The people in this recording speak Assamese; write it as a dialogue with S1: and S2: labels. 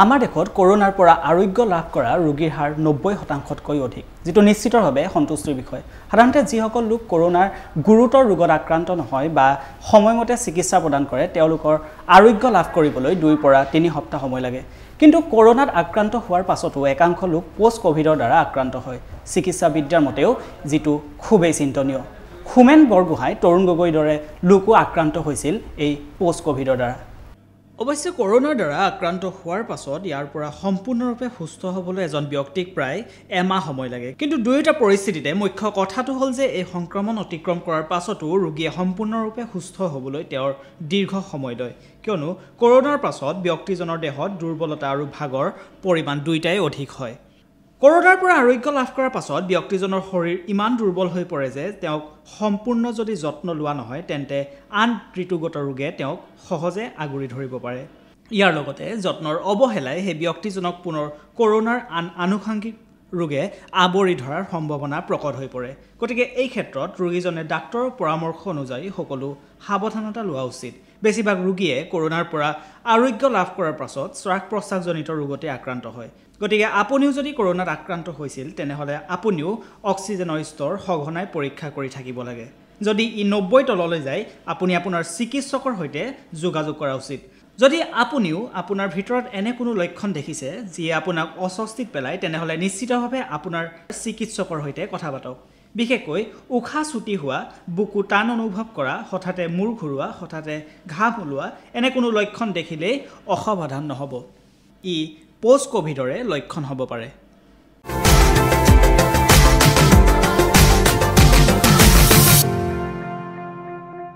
S1: আমাৰ দেশত কৰোণাৰ পৰা আৰোগ্য লাভ কৰা ৰোগীৰ হাৰ নব্বৈ শতাংশতকৈ অধিক যিটো নিশ্চিতভাৱে সন্তুষ্টিৰ বিষয় সাধাৰণতে যিসকল লোক কৰোণাৰ গুৰুতৰ ৰোগত আক্ৰান্ত নহয় বা সময়মতে চিকিৎসা প্ৰদান কৰে তেওঁলোকৰ আৰোগ্য লাভ কৰিবলৈ দুইৰ পৰা তিনি সপ্তাহ সময় লাগে কিন্তু কৰোণাত আক্ৰান্ত হোৱাৰ পাছতো একাংশ লোক পষ্ট কভিডৰ দ্বাৰা আক্ৰান্ত হয় চিকিৎসাবিদ্যাৰ মতেও যিটো খুবেই চিন্তনীয় হোমেন বৰগোহাঁই তৰুণ গগৈৰ দৰে লোকো আক্ৰান্ত হৈছিল এই পষ্ট কভিডৰ দ্বাৰা অৱশ্যে কৰোণাৰ দ্বাৰা আক্ৰান্ত হোৱাৰ পাছত ইয়াৰ পৰা সম্পূৰ্ণৰূপে সুস্থ হ'বলৈ এজন ব্যক্তিক প্ৰায় এমাহ সময় লাগে কিন্তু দুয়োটা পৰিস্থিতিতে মুখ্য কথাটো হ'ল যে এই সংক্ৰমণ অতিক্ৰম কৰাৰ পাছতো ৰোগীয়ে সম্পূৰ্ণৰূপে সুস্থ হ'বলৈ তেওঁৰ দীৰ্ঘ সময় লয় কিয়নো কৰোণাৰ পাছত ব্যক্তিজনৰ দেহত দুৰ্বলতা আৰু ভাগৰ পৰিমাণ দুয়োটাই অধিক হয় কৰোণাৰ পৰা আৰোগ্য লাভ কৰাৰ পাছত ব্যক্তিজনৰ শৰীৰ ইমান দুৰ্বল হৈ পৰে যে তেওঁক সম্পূৰ্ণ যদি যত্ন লোৱা নহয় তেন্তে আন ঋতুগত ৰোগে তেওঁক সহজে আগুৰি ধৰিব পাৰে ইয়াৰ লগতে যত্নৰ অৱহেলাই সেই ব্যক্তিজনক পুনৰ কৰোণাৰ আন আনুষাংগিক ৰোগে আৱৰি ধৰাৰ সম্ভাৱনা প্ৰকট হৈ পৰে গতিকে এই ক্ষেত্ৰত ৰোগীজনে ডাক্তৰৰ পৰামৰ্শ অনুযায়ী সকলো সাৱধানতা লোৱা উচিত বেছিভাগ ৰোগীয়ে কৰোণাৰ পৰা আৰোগ্য লাভ কৰাৰ পাছত শ্বাস প্ৰশ্বাসজনিত ৰোগতে আক্ৰান্ত হয় গতিকে আপুনিও যদি কৰোণাত আক্ৰান্ত হৈছিল তেনেহ'লে আপুনিও অক্সিজেনৰ স্তৰ সঘনাই পৰীক্ষা কৰি থাকিব লাগে যদি ই নব্বৈ তললৈ যায় আপুনি আপোনাৰ চিকিৎসকৰ সৈতে যোগাযোগ কৰা উচিত যদি আপুনিও আপোনাৰ ভিতৰত এনে কোনো লক্ষণ দেখিছে যিয়ে আপোনাক অস্বস্তিত পেলায় তেনেহ'লে নিশ্চিতভাৱে আপোনাৰ চিকিৎসকৰ সৈতে কথা পাতক বিশেষকৈ উশাহ চুটি হোৱা বুকু টান অনুভৱ কৰা হঠাতে মূৰ ঘূৰোৱা হঠাতে ঘাঁহ ওলোৱা এনে কোনো লক্ষণ দেখিলেই অসাৱধান নহ'ব ই পষ্ট ক'ভিডৰে লক্ষণ হ'ব পাৰে